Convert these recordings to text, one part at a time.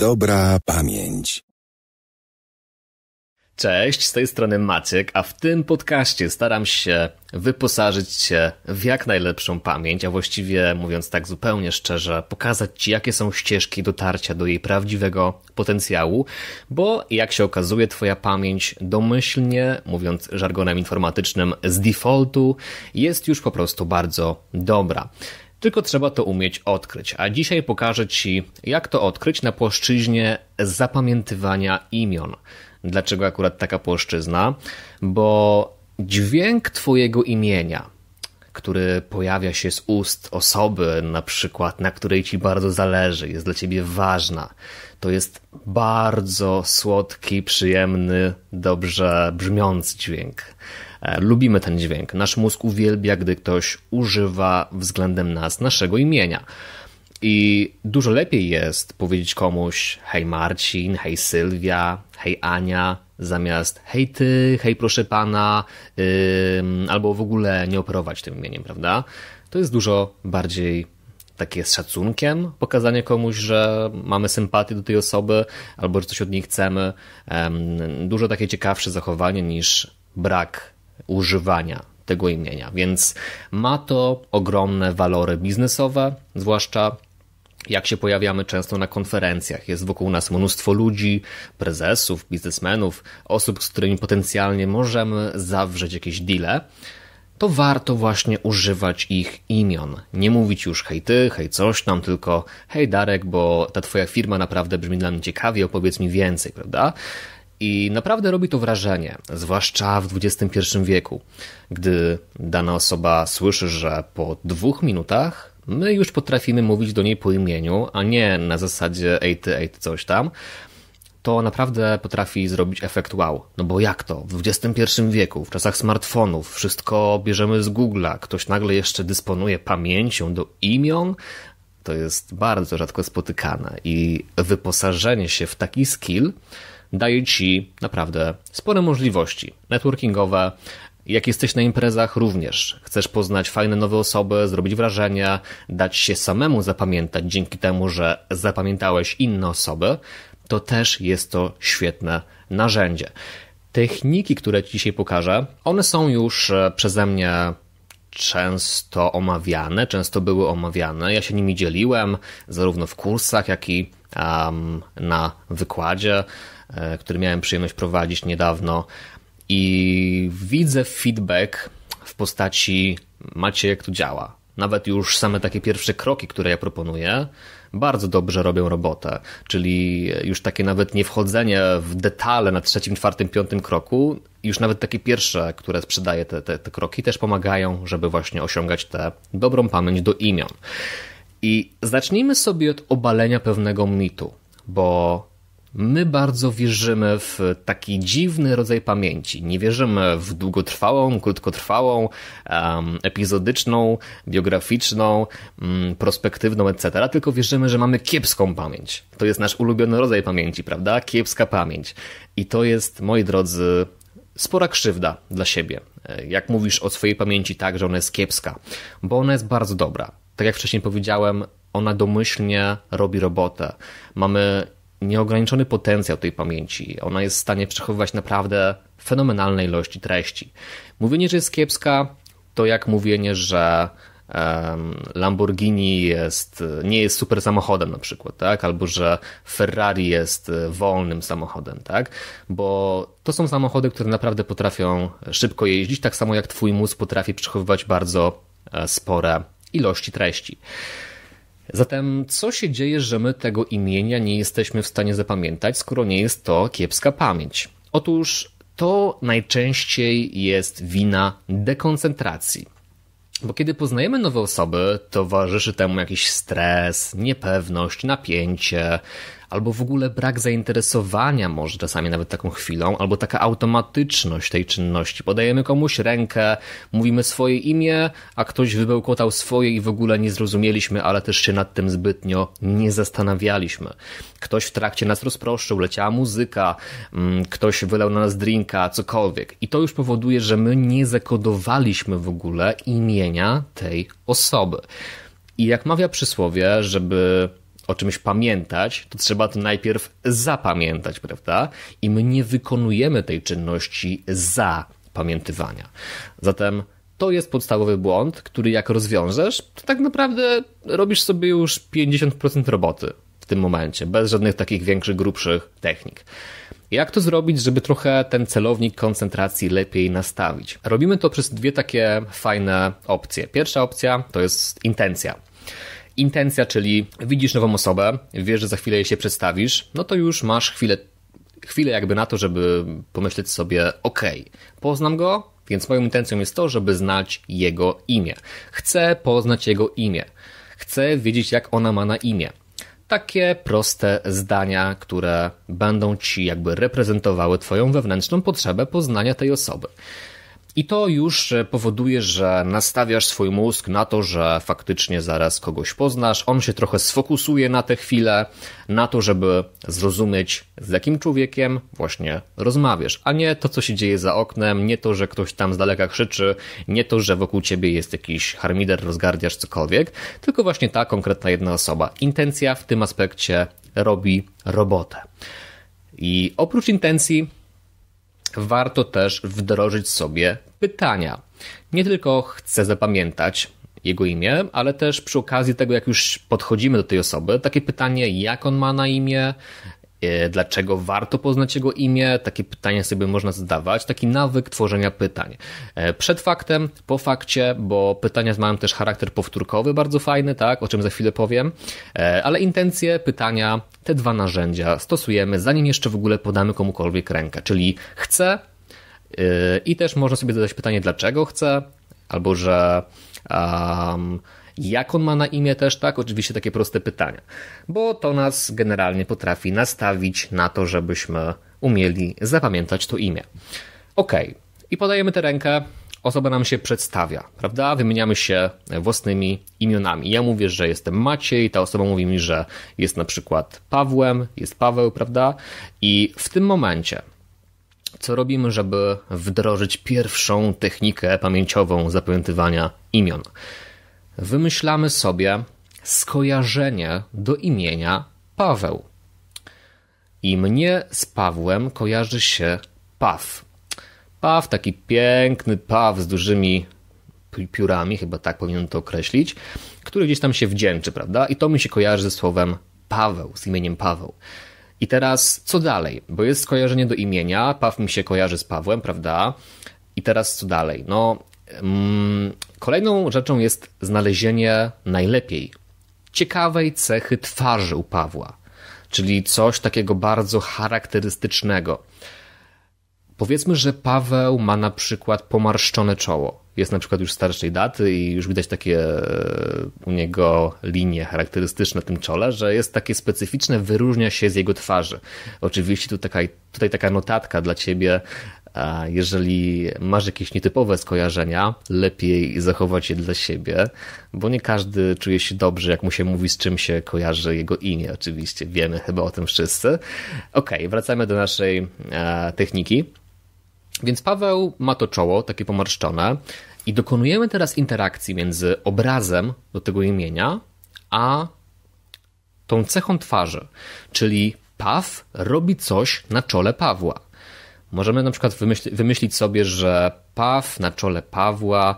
Dobra pamięć. Cześć, z tej strony Maciek, a w tym podcaście staram się wyposażyć Cię w jak najlepszą pamięć, a właściwie mówiąc tak zupełnie szczerze, pokazać Ci, jakie są ścieżki dotarcia do jej prawdziwego potencjału, bo jak się okazuje, Twoja pamięć domyślnie, mówiąc żargonem informatycznym, z defaultu jest już po prostu bardzo dobra tylko trzeba to umieć odkryć. A dzisiaj pokażę Ci, jak to odkryć na płaszczyźnie zapamiętywania imion. Dlaczego akurat taka płaszczyzna? Bo dźwięk Twojego imienia, który pojawia się z ust osoby, na przykład, na której Ci bardzo zależy, jest dla Ciebie ważna, to jest bardzo słodki, przyjemny, dobrze brzmiący dźwięk. E, lubimy ten dźwięk. Nasz mózg uwielbia, gdy ktoś używa względem nas naszego imienia. I dużo lepiej jest powiedzieć komuś hej Marcin, hej Sylwia, hej Ania, zamiast hej ty, hej proszę pana, yy, albo w ogóle nie operować tym imieniem, prawda? To jest dużo bardziej takie z szacunkiem pokazanie komuś, że mamy sympatię do tej osoby albo że coś od niej chcemy. Dużo takie ciekawsze zachowanie niż brak używania tego imienia, więc ma to ogromne walory biznesowe, zwłaszcza jak się pojawiamy często na konferencjach. Jest wokół nas mnóstwo ludzi, prezesów, biznesmenów, osób, z którymi potencjalnie możemy zawrzeć jakieś deale. To warto właśnie używać ich imion. Nie mówić już hej ty, hej coś tam, tylko hej Darek, bo ta twoja firma naprawdę brzmi dla mnie ciekawie, opowiedz mi więcej, prawda? I naprawdę robi to wrażenie, zwłaszcza w XXI wieku, gdy dana osoba słyszy, że po dwóch minutach my już potrafimy mówić do niej po imieniu, a nie na zasadzie ej ty, ej ty, coś tam, to naprawdę potrafi zrobić efekt wow. No bo jak to? W XXI wieku, w czasach smartfonów, wszystko bierzemy z Google'a, ktoś nagle jeszcze dysponuje pamięcią do imion, to jest bardzo rzadko spotykane i wyposażenie się w taki skill daje ci naprawdę spore możliwości networkingowe. Jak jesteś na imprezach, również chcesz poznać fajne nowe osoby, zrobić wrażenia, dać się samemu zapamiętać dzięki temu, że zapamiętałeś inne osoby, to też jest to świetne narzędzie. Techniki, które Ci dzisiaj pokażę, one są już e, przeze mnie często omawiane, często były omawiane. Ja się nimi dzieliłem, zarówno w kursach, jak i um, na wykładzie. E, który miałem przyjemność prowadzić niedawno. I widzę feedback w postaci macie jak to działa. Nawet już same takie pierwsze kroki, które ja proponuję, bardzo dobrze robią robotę. Czyli już takie nawet nie wchodzenie w detale na trzecim, czwartym, piątym kroku, już nawet takie pierwsze, które sprzedaje te, te, te kroki, też pomagają, żeby właśnie osiągać tę dobrą pamięć do imion. I zacznijmy sobie od obalenia pewnego mitu, bo My bardzo wierzymy w taki dziwny rodzaj pamięci. Nie wierzymy w długotrwałą, krótkotrwałą, epizodyczną, biograficzną, mm, prospektywną, etc., tylko wierzymy, że mamy kiepską pamięć. To jest nasz ulubiony rodzaj pamięci, prawda? Kiepska pamięć. I to jest, moi drodzy, spora krzywda dla siebie. E, jak mówisz o swojej pamięci tak, że ona jest kiepska, bo ona jest bardzo dobra. Tak jak wcześniej powiedziałem, ona domyślnie robi robotę. Mamy nieograniczony potencjał tej pamięci. Ona jest w stanie przechowywać naprawdę fenomenalne ilości treści. Mówienie, że jest kiepska, to jak mówienie, że Lamborghini jest, nie jest super samochodem na przykład, tak? Albo że Ferrari jest e, wolnym samochodem, tak? Bo to są samochody, które naprawdę potrafią szybko jeździć, tak samo jak twój mózg potrafi przechowywać bardzo e, spore ilości treści. Zatem co się dzieje, że my tego imienia nie jesteśmy w stanie zapamiętać, skoro nie jest to kiepska pamięć? Otóż to najczęściej jest wina dekoncentracji. Bo kiedy poznajemy nowe osoby, towarzyszy temu jakiś stres, niepewność, napięcie, albo w ogóle brak zainteresowania może czasami nawet taką chwilą, albo taka automatyczność tej czynności. Podajemy komuś rękę, mówimy swoje imię, a ktoś wybełkotał swoje i w ogóle nie zrozumieliśmy, ale też się nad tym zbytnio nie zastanawialiśmy. Ktoś w trakcie nas rozproszył, leciała muzyka, mm, ktoś wylał na nas drinka, cokolwiek. I to już powoduje, że my nie zakodowaliśmy w ogóle imienia tej osoby. I jak mawia przysłowie, żeby o czymś pamiętać, to trzeba to najpierw zapamiętać, prawda? I my nie wykonujemy tej czynności zapamiętywania. Zatem to jest podstawowy błąd, który jak rozwiążesz, to tak naprawdę robisz sobie już 50% roboty w tym momencie, bez żadnych takich większych, grubszych technik. Jak to zrobić, żeby trochę ten celownik koncentracji lepiej nastawić? Robimy to przez dwie takie fajne opcje. Pierwsza opcja to jest intencja intencja, czyli widzisz nową osobę, wiesz, że za chwilę jej się przedstawisz, no to już masz chwilę, chwilę jakby na to, żeby pomyśleć sobie, ok, poznam go, więc moją intencją jest to, żeby znać jego imię. Chcę poznać jego imię. Chcę wiedzieć, jak ona ma na imię. Takie proste zdania, które będą ci jakby reprezentowały Twoją wewnętrzną potrzebę poznania tej osoby. I to już e, powoduje, że nastawiasz swój mózg na to, że faktycznie zaraz kogoś poznasz. On się trochę sfokusuje na tę chwilę, na to, żeby zrozumieć, z jakim człowiekiem właśnie rozmawiasz, a nie to, co się dzieje za oknem, nie to, że ktoś tam z daleka krzyczy, nie to, że wokół ciebie jest jakiś harmider, rozgardiasz cokolwiek, tylko właśnie ta konkretna jedna osoba. Intencja w tym aspekcie robi robotę. I oprócz intencji warto też wdrożyć sobie pytania. Nie tylko chcę zapamiętać jego imię, ale też przy okazji tego, jak już podchodzimy do tej osoby, takie pytanie, jak on ma na imię, e, dlaczego warto poznać jego imię, takie pytania sobie można zadawać, taki nawyk tworzenia pytań. E, przed faktem, po fakcie, bo pytania mają też charakter powtórkowy, bardzo fajny, tak, o czym za chwilę powiem, e, ale intencje pytania te dwa narzędzia stosujemy, zanim jeszcze w ogóle podamy komukolwiek rękę, czyli chcę yy, i też można sobie zadać pytanie, dlaczego chcę, albo że um, jak on ma na imię też, tak? Oczywiście takie proste pytania, bo to nas generalnie potrafi nastawić na to, żebyśmy umieli zapamiętać to imię. Ok, i podajemy tę rękę, osoba nam się przedstawia, prawda? Wymieniamy się własnymi imionami. Ja mówię, że jestem Maciej, ta osoba mówi mi, że jest na przykład Pawłem, jest Paweł, prawda? I w tym momencie co robimy, żeby wdrożyć pierwszą technikę pamięciową zapamiętywania imion. Wymyślamy sobie skojarzenie do imienia Paweł. I mnie z Pawłem kojarzy się Paw. Paw, taki piękny paw z dużymi piórami, chyba tak powinienem to określić, który gdzieś tam się wdzięczy, prawda? I to mi się kojarzy ze słowem Paweł, z imieniem Paweł. I teraz co dalej? Bo jest skojarzenie do imienia, Paw mi się kojarzy z Pawłem, prawda? I teraz co dalej? No, mm, kolejną rzeczą jest znalezienie najlepiej ciekawej cechy twarzy u Pawła, czyli coś takiego bardzo charakterystycznego. Powiedzmy, że Paweł ma na przykład pomarszczone czoło. Jest na przykład już starszej daty i już widać takie e, u niego linie charakterystyczne w tym czole, że jest takie specyficzne, wyróżnia się z jego twarzy. Oczywiście tu taka, tutaj taka notatka dla ciebie, jeżeli masz jakieś nietypowe skojarzenia, lepiej zachować je dla siebie, bo nie każdy czuje się dobrze, jak mu się mówi, z czym się kojarzy jego imię. Oczywiście wiemy chyba o tym wszyscy. Ok, wracamy do naszej e, techniki. Więc Paweł ma to czoło, takie pomarszczone, i dokonujemy teraz interakcji między obrazem do tego imienia, a tą cechą twarzy. Czyli Paw robi coś na czole Pawła. Możemy na przykład wymyślić sobie, że Paw na czole Pawła,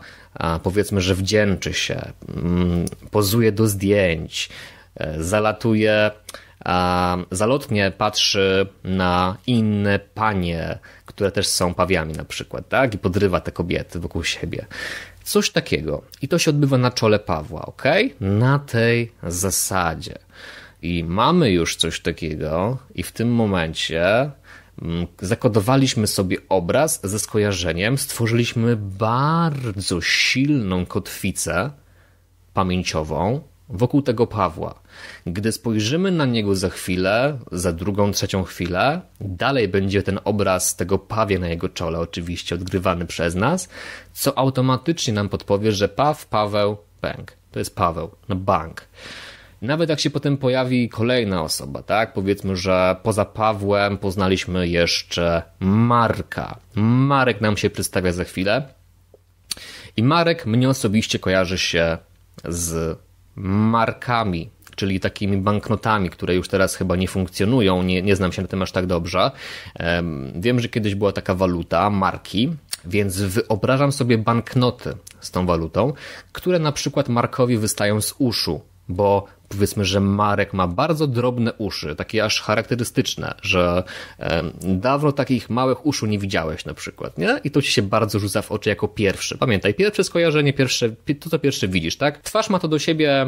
powiedzmy, że wdzięczy się, mm, pozuje do zdjęć, e, zalatuje zalotnie patrzy na inne panie, które też są pawiami na przykład, tak? I podrywa te kobiety wokół siebie. Coś takiego. I to się odbywa na czole Pawła, ok? Na tej zasadzie. I mamy już coś takiego, i w tym momencie mm, zakodowaliśmy sobie obraz ze skojarzeniem, stworzyliśmy bardzo silną kotwicę pamięciową, wokół tego Pawła. Gdy spojrzymy na niego za chwilę, za drugą, trzecią chwilę, dalej będzie ten obraz tego Pawie na jego czole oczywiście odgrywany przez nas, co automatycznie nam podpowie, że Paw, Paweł, Bęk. To jest Paweł, no bank. Nawet jak się potem pojawi kolejna osoba, tak? Powiedzmy, że poza Pawłem poznaliśmy jeszcze Marka. Marek nam się przedstawia za chwilę. I Marek mnie osobiście kojarzy się z markami, czyli takimi banknotami, które już teraz chyba nie funkcjonują. Nie, nie znam się na tym aż tak dobrze. Wiem, że kiedyś była taka waluta, marki, więc wyobrażam sobie banknoty z tą walutą, które na przykład Markowi wystają z uszu, bo powiedzmy, że Marek ma bardzo drobne uszy, takie aż charakterystyczne, że dawno takich małych uszu nie widziałeś na przykład, nie? I to ci się bardzo rzuca w oczy jako pierwszy. Pamiętaj, pierwsze skojarzenie, pierwsze, to co pierwsze widzisz, tak? Twarz ma to do siebie,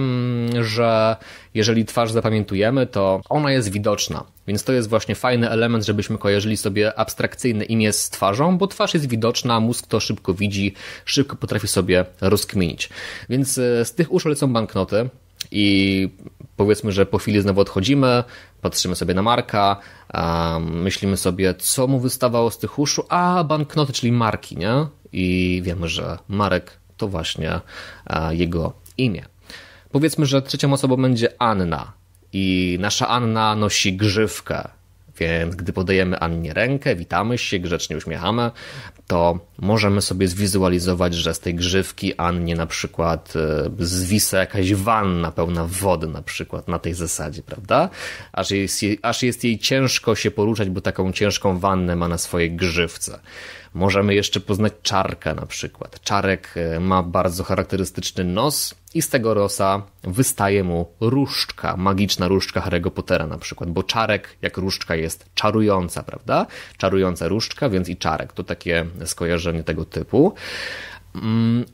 że jeżeli twarz zapamiętujemy, to ona jest widoczna. Więc to jest właśnie fajny element, żebyśmy kojarzyli sobie abstrakcyjne imię z twarzą, bo twarz jest widoczna, mózg to szybko widzi, szybko potrafi sobie rozkminić. Więc e, z tych uszu lecą banknoty, i powiedzmy, że po chwili znowu odchodzimy, patrzymy sobie na marka, um, myślimy sobie, co mu wystawało z tych uszu, a banknoty, czyli marki, nie? I wiemy, że Marek to właśnie jego imię. Powiedzmy, że trzecią osobą będzie Anna i nasza Anna nosi grzywkę, więc gdy podajemy Annie rękę, witamy się, grzecznie uśmiechamy, to możemy sobie zwizualizować, że z tej grzywki Annie na przykład e, zwisa jakaś wanna pełna wody na przykład na tej zasadzie, prawda? Aż jest jej, aż jest jej ciężko się poruszać, bo taką ciężką wannę ma na swojej grzywce. Możemy jeszcze poznać czarka na przykład. Czarek e, ma bardzo charakterystyczny nos i z tego rosa wystaje mu różdżka, magiczna różdżka Harry'ego Pottera na przykład, bo czarek jak różdżka jest czarująca, prawda? Czarująca różdżka, więc i czarek. To takie skojarzenie tego typu. Mm,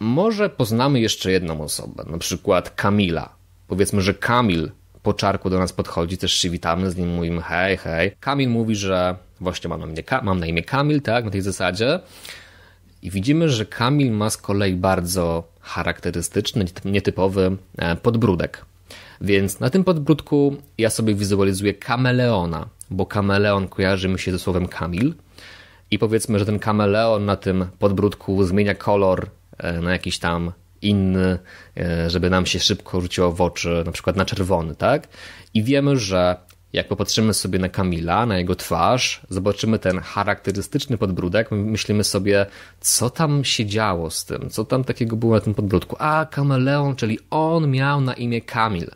może poznamy jeszcze jedną osobę, na przykład Kamila. Powiedzmy, że Kamil po czarku do nas podchodzi, też się witamy z nim, mówimy hej, hej. Kamil mówi, że właśnie mam na, mnie, mam na imię Kamil, tak, na tej zasadzie. I widzimy, że Kamil ma z kolei bardzo charakterystyczny, nietypowy e, podbródek. Więc na tym podbródku ja sobie wizualizuję kameleona, bo kameleon kojarzy mi się ze słowem Kamil. I powiedzmy, że ten kameleon na tym podbródku zmienia kolor e, na jakiś tam inny, e, żeby nam się szybko rzuciło w oczy, na przykład na czerwony, tak? I wiemy, że jak popatrzymy sobie na Kamila, na jego twarz, zobaczymy ten charakterystyczny podbródek, myślimy sobie, co tam się działo z tym, co tam takiego było na tym podbródku. A, kameleon, czyli on miał na imię Kamil.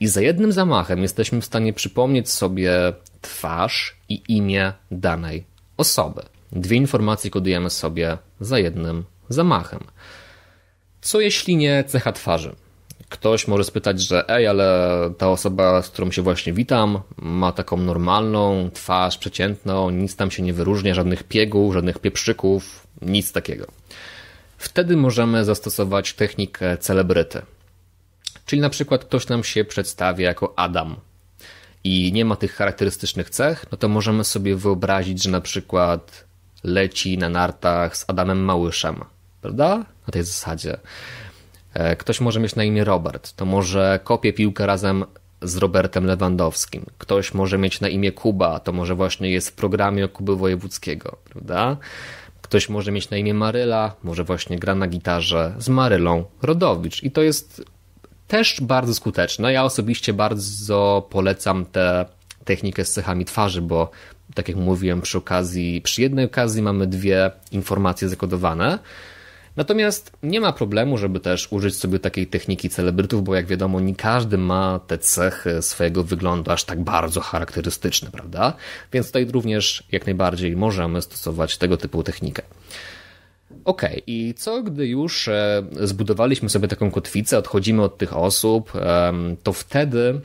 I za jednym zamachem jesteśmy w stanie przypomnieć sobie twarz i imię danej osoby. Dwie informacje kodujemy sobie za jednym zamachem. Co jeśli nie cecha twarzy? Ktoś może spytać, że ej, ale ta osoba, z którą się właśnie witam, ma taką normalną twarz, przeciętną, nic tam się nie wyróżnia, żadnych piegów, żadnych pieprzyków, nic takiego. Wtedy możemy zastosować technikę celebryty. Czyli na przykład ktoś nam się przedstawia jako Adam i nie ma tych charakterystycznych cech, no to możemy sobie wyobrazić, że na przykład leci na nartach z Adamem Małyszem, prawda? na tej zasadzie. E, ktoś może mieć na imię Robert, to może kopie piłkę razem z Robertem Lewandowskim. Ktoś może mieć na imię Kuba, to może właśnie jest w programie Kuby Wojewódzkiego, prawda? Ktoś może mieć na imię Maryla, może właśnie gra na gitarze z Marylą Rodowicz. I to jest też bardzo skuteczne. Ja osobiście bardzo polecam tę technikę z cechami twarzy, bo tak jak mówiłem przy okazji, przy jednej okazji mamy dwie informacje zakodowane, Natomiast nie ma problemu, żeby też użyć sobie takiej techniki celebrytów, bo jak wiadomo, nie każdy ma te cechy swojego wyglądu aż tak bardzo charakterystyczne, prawda? Więc tutaj również jak najbardziej możemy stosować tego typu technikę. OK, i co gdy już e, zbudowaliśmy sobie taką kotwicę, odchodzimy od tych osób, to wtedy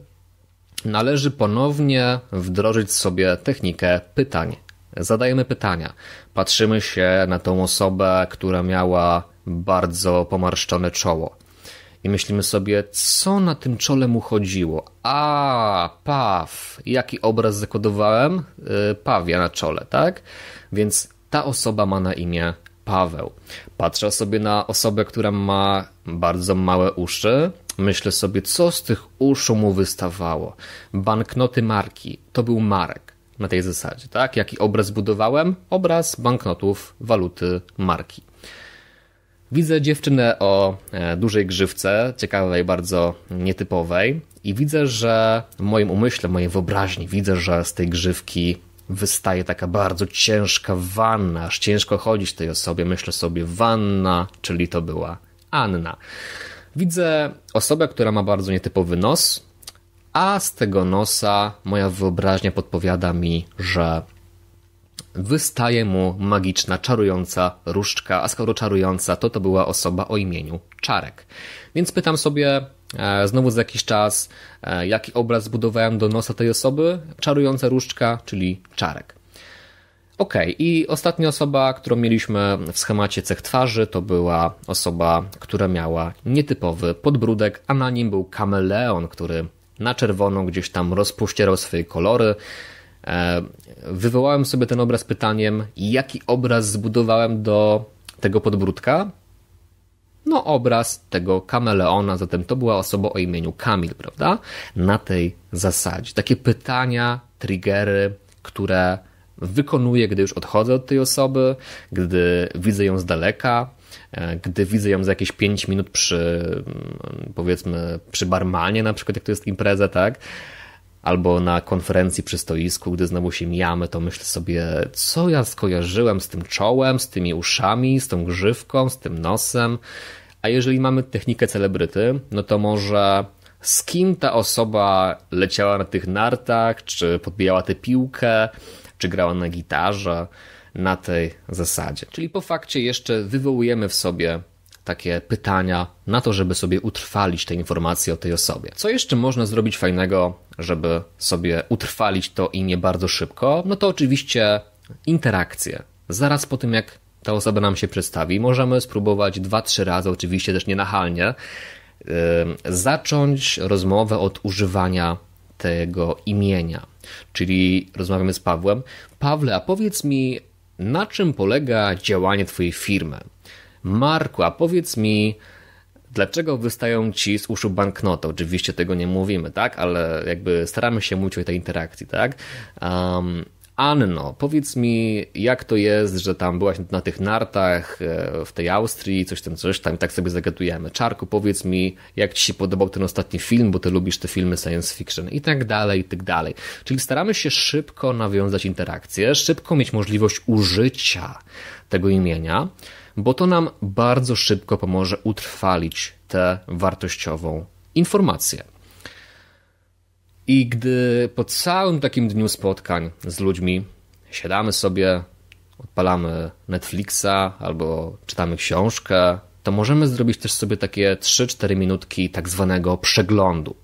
należy ponownie wdrożyć sobie technikę pytań Zadajemy pytania. Patrzymy się na tą osobę, która miała bardzo pomarszczone czoło. I myślimy sobie, co na tym czole mu chodziło. A, paw, jaki obraz zakodowałem? Y, pawia na czole, tak? Więc ta osoba ma na imię Paweł. Patrzę sobie na osobę, która ma bardzo małe uszy. Myślę sobie, co z tych uszu mu wystawało. Banknoty marki, to był Marek na tej zasadzie, tak? Jaki obraz budowałem? Obraz banknotów, waluty, marki. Widzę dziewczynę o e, dużej grzywce, ciekawej, bardzo nietypowej, i widzę, że w moim umyśle, w mojej wyobraźni, widzę, że z tej grzywki wystaje taka bardzo ciężka wanna, aż ciężko chodzić tej osobie. Myślę sobie, wanna, czyli to była Anna. Widzę osobę, która ma bardzo nietypowy nos, a z tego nosa moja wyobraźnia podpowiada mi, że wystaje mu magiczna, czarująca różdżka, a skoro czarująca, to to była osoba o imieniu Czarek. Więc pytam sobie e, znowu za jakiś czas, e, jaki obraz zbudowałem do nosa tej osoby? Czarująca różdżka, czyli Czarek. Ok, i ostatnia osoba, którą mieliśmy w schemacie cech twarzy, to była osoba, która miała nietypowy podbródek, a na nim był kameleon, który na czerwono, gdzieś tam rozpuścierał swoje kolory. E, wywołałem sobie ten obraz pytaniem, jaki obraz zbudowałem do tego podbródka? No, obraz tego kameleona, zatem to była osoba o imieniu Kamil, prawda? Na tej zasadzie. Takie pytania, triggery, które wykonuję, gdy już odchodzę od tej osoby, gdy widzę ją z daleka, E, gdy widzę ją za jakieś 5 minut przy, mm, powiedzmy, przy barmanie na przykład, jak to jest impreza, tak? Albo na konferencji przy stoisku, gdy znowu się mijamy, to myślę sobie, co ja skojarzyłem z tym czołem, z tymi uszami, z tą grzywką, z tym nosem. A jeżeli mamy technikę celebryty, no to może z kim ta osoba leciała na tych nartach, czy podbijała tę piłkę, czy grała na gitarze na tej zasadzie. Czyli po fakcie jeszcze wywołujemy w sobie takie pytania na to, żeby sobie utrwalić te informacje o tej osobie. Co jeszcze można zrobić fajnego, żeby sobie utrwalić to imię bardzo szybko? No to oczywiście interakcje. Zaraz po tym, jak ta osoba nam się przedstawi, możemy spróbować dwa, trzy razy, oczywiście też nienachalnie, yy, zacząć rozmowę od używania tego imienia. Czyli rozmawiamy z Pawłem. Pawle, a powiedz mi, na czym polega działanie Twojej firmy. Marku, a powiedz mi, dlaczego wystają Ci z uszu banknoty? Oczywiście tego nie mówimy, tak? Ale jakby staramy się mówić o tej interakcji, tak? Um, Anno, powiedz mi, jak to jest, że tam byłaś na tych nartach e, w tej Austrii, coś tam, coś tam, i tak sobie zagadujemy. Czarku, powiedz mi, jak ci się podobał ten ostatni film, bo ty lubisz te filmy science fiction i tak dalej, i tak dalej. Czyli staramy się szybko nawiązać interakcję, szybko mieć możliwość użycia tego imienia, bo to nam bardzo szybko pomoże utrwalić tę wartościową informację. I gdy po całym takim dniu spotkań z ludźmi siadamy sobie, odpalamy Netflixa albo czytamy książkę, to możemy zrobić też sobie takie 3-4 minutki tak zwanego przeglądu.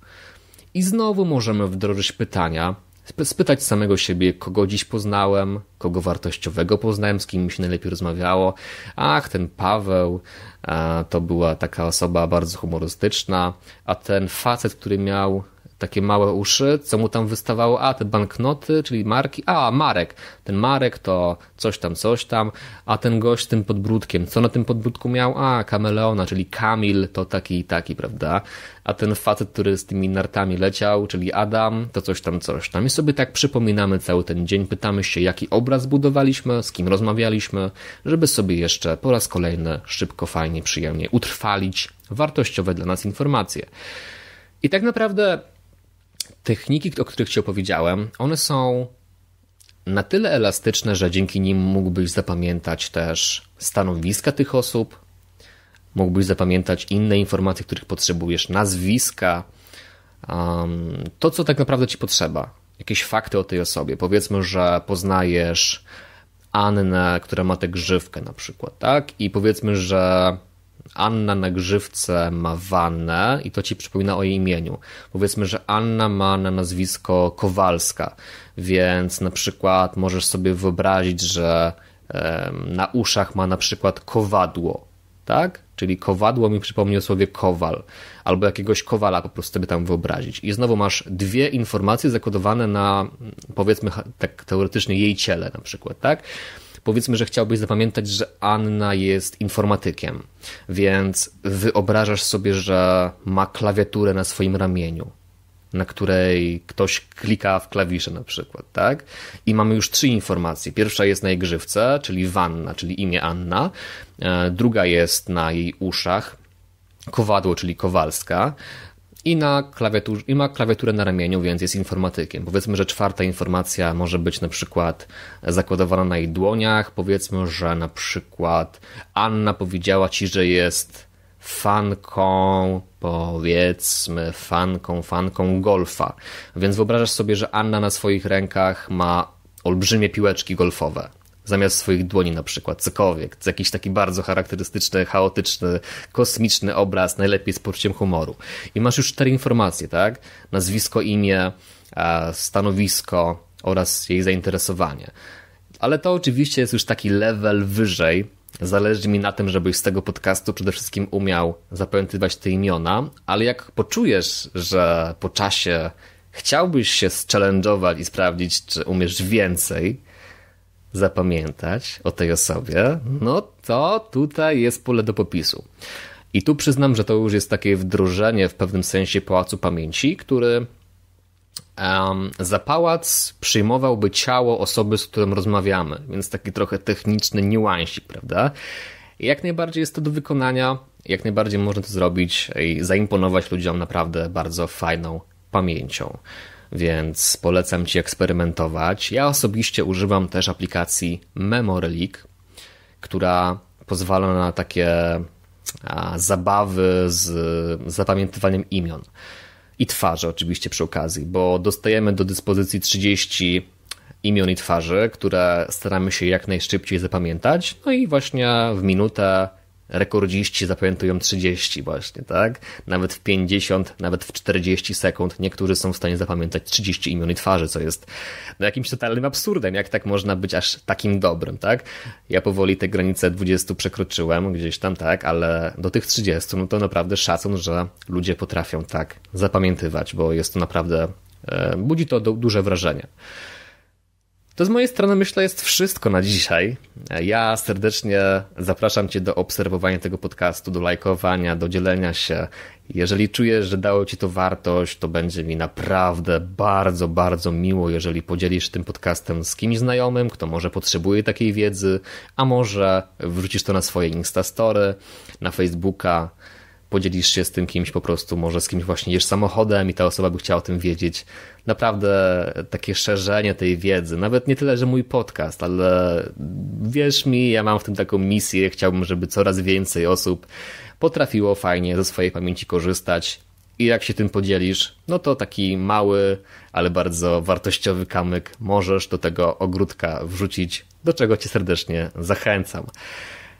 I znowu możemy wdrożyć pytania, spytać samego siebie, kogo dziś poznałem, kogo wartościowego poznałem, z kim mi się najlepiej rozmawiało. Ach, ten Paweł e, to była taka osoba bardzo humorystyczna, a ten facet, który miał takie małe uszy, co mu tam wystawało, a te banknoty, czyli marki, a Marek, ten Marek to coś tam, coś tam, a ten gość z tym podbródkiem, co na tym podbródku miał, a kameleona, czyli Kamil to taki i taki, prawda, a ten facet, który z tymi nartami leciał, czyli Adam, to coś tam, coś tam i sobie tak przypominamy cały ten dzień, pytamy się, jaki obraz budowaliśmy, z kim rozmawialiśmy, żeby sobie jeszcze po raz kolejny szybko, fajnie, przyjemnie utrwalić wartościowe dla nas informacje. I tak naprawdę techniki, o których Ci opowiedziałem, one są na tyle elastyczne, że dzięki nim mógłbyś zapamiętać też stanowiska tych osób, mógłbyś zapamiętać inne informacje, których potrzebujesz, nazwiska, um, to co tak naprawdę Ci potrzeba, jakieś fakty o tej osobie. Powiedzmy, że poznajesz Annę, która ma tę grzywkę na przykład, tak? I powiedzmy, że Anna na grzywce ma wannę i to ci przypomina o jej imieniu. Powiedzmy, że Anna ma na nazwisko Kowalska, więc na przykład możesz sobie wyobrazić, że na uszach ma na przykład kowadło, tak? Czyli kowadło mi przypomni o słowie kowal, albo jakiegoś kowala po prostu sobie tam wyobrazić. I znowu masz dwie informacje zakodowane na, powiedzmy, tak teoretycznie jej ciele na przykład, tak? powiedzmy, że chciałbyś zapamiętać, że Anna jest informatykiem, więc wyobrażasz sobie, że ma klawiaturę na swoim ramieniu, na której ktoś klika w klawisze na przykład, tak? I mamy już trzy informacje. Pierwsza jest na jej grzywce, czyli Wanna, czyli imię Anna. E, druga jest na jej uszach, kowadło, czyli Kowalska i, na klawiatur, i ma klawiaturę na ramieniu, więc jest informatykiem. Powiedzmy, że czwarta informacja może być na przykład zakładowana na jej dłoniach. Powiedzmy, że na przykład Anna powiedziała ci, że jest fanką, powiedzmy, fanką, fanką golfa. Więc wyobrażasz sobie, że Anna na swoich rękach ma olbrzymie piłeczki golfowe zamiast swoich dłoni na przykład, cokolwiek. Jakiś taki bardzo charakterystyczny, chaotyczny, kosmiczny obraz, najlepiej z poczuciem humoru. I masz już cztery informacje, tak? Nazwisko, imię, stanowisko oraz jej zainteresowanie. Ale to oczywiście jest już taki level wyżej, Zależy mi na tym, żebyś z tego podcastu przede wszystkim umiał zapamiętywać te imiona, ale jak poczujesz, że po czasie chciałbyś się challenge'ować i sprawdzić, czy umiesz więcej, zapamiętać o tej osobie, no to tutaj jest pole do popisu. I tu przyznam, że to już jest takie wdrożenie w pewnym sensie pałacu pamięci, który um, za pałac przyjmowałby ciało osoby, z którą rozmawiamy, więc taki trochę techniczny niuansik, prawda? I jak najbardziej jest to do wykonania, jak najbardziej można to zrobić i zaimponować ludziom naprawdę bardzo fajną pamięcią więc polecam Ci eksperymentować. Ja osobiście używam też aplikacji MemoryLeak, która pozwala na takie zabawy z zapamiętywaniem imion i twarzy oczywiście przy okazji, bo dostajemy do dyspozycji 30 imion i twarzy, które staramy się jak najszybciej zapamiętać, no i właśnie w minutę rekordziści zapamiętują 30 właśnie, tak? Nawet w 50, nawet w 40 sekund niektórzy są w stanie zapamiętać 30 imion i twarzy, co jest no jakimś totalnym absurdem, jak tak można być aż takim dobrym, tak? Ja powoli te granice 20 przekroczyłem gdzieś tam, tak, ale do tych 30, no to naprawdę szacun, że ludzie potrafią tak zapamiętywać, bo jest to naprawdę, e, budzi to duże wrażenie. To z mojej strony myślę jest wszystko na dzisiaj. Ja serdecznie zapraszam Cię do obserwowania tego podcastu, do lajkowania, do dzielenia się. Jeżeli czujesz, że dało Ci to wartość, to będzie mi naprawdę bardzo, bardzo miło, jeżeli podzielisz tym podcastem z kimś znajomym, kto może potrzebuje takiej wiedzy, a może wrzucisz to na swoje Instastory, na Facebooka, podzielisz się z tym kimś po prostu, może z kimś właśnie jedziesz samochodem i ta osoba by chciała o tym wiedzieć. Naprawdę takie szerzenie tej wiedzy, nawet nie tyle, że mój podcast, ale wierz mi, ja mam w tym taką misję, chciałbym, żeby coraz więcej osób potrafiło fajnie ze swojej pamięci korzystać i jak się tym podzielisz, no to taki mały, ale bardzo wartościowy kamyk możesz do tego ogródka wrzucić, do czego cię serdecznie zachęcam.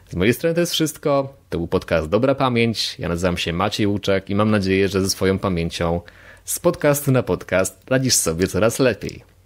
Z mojej strony to jest wszystko. To był podcast Dobra Pamięć. Ja nazywam się Maciej Łuczak i mam nadzieję, że ze swoją pamięcią z podcastu na podcast radzisz sobie coraz lepiej.